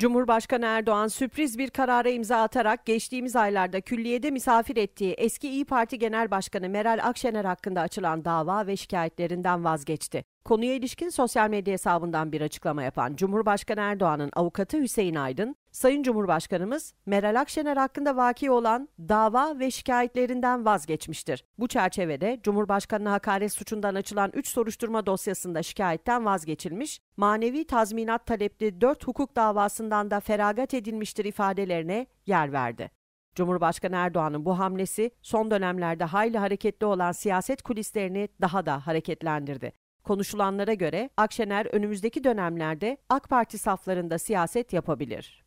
Cumhurbaşkanı Erdoğan sürpriz bir karara imza atarak geçtiğimiz aylarda külliyede misafir ettiği eski İyi Parti Genel Başkanı Meral Akşener hakkında açılan dava ve şikayetlerinden vazgeçti. Konuya ilişkin sosyal medya hesabından bir açıklama yapan Cumhurbaşkanı Erdoğan'ın avukatı Hüseyin Aydın, Sayın Cumhurbaşkanımız Meral Akşener hakkında vaki olan dava ve şikayetlerinden vazgeçmiştir. Bu çerçevede Cumhurbaşkanına hakaret suçundan açılan 3 soruşturma dosyasında şikayetten vazgeçilmiş, manevi tazminat talepli 4 hukuk davasından da feragat edilmiştir ifadelerine yer verdi. Cumhurbaşkanı Erdoğan'ın bu hamlesi son dönemlerde hayli hareketli olan siyaset kulislerini daha da hareketlendirdi. Konuşulanlara göre Akşener önümüzdeki dönemlerde AK Parti saflarında siyaset yapabilir.